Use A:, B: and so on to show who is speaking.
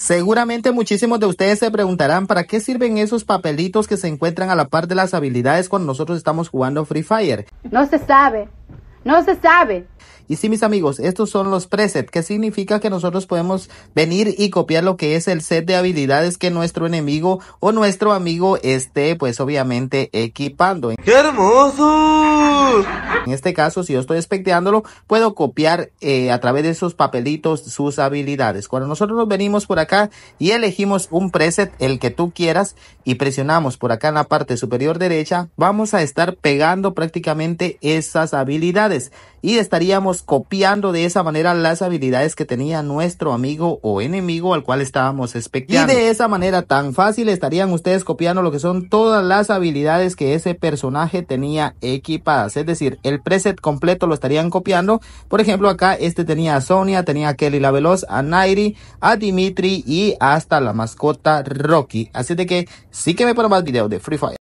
A: Seguramente muchísimos de ustedes se preguntarán para qué sirven esos papelitos que se encuentran a la par de las habilidades cuando nosotros estamos jugando Free Fire.
B: No se sabe, no se sabe.
A: Y sí, mis amigos, estos son los presets, que significa que nosotros podemos venir y copiar lo que es el set de habilidades que nuestro enemigo o nuestro amigo esté, pues obviamente, equipando. ¡Qué hermoso! En este caso, si yo estoy especteándolo, puedo copiar eh, a través de esos papelitos sus habilidades. Cuando nosotros nos venimos por acá y elegimos un preset, el que tú quieras, y presionamos por acá en la parte superior derecha, vamos a estar pegando prácticamente esas habilidades y estaríamos copiando de esa manera las habilidades que tenía nuestro amigo o enemigo al cual estábamos espectando. Y de esa manera tan fácil estarían ustedes copiando lo que son todas las habilidades que ese personaje tenía equipadas. Es decir, el preset completo lo estarían copiando. Por ejemplo, acá este tenía a Sonia, tenía a Kelly la Veloz, a Nairi, a Dimitri y hasta la mascota Rocky. Así de que sí que me para más videos de Free Fire.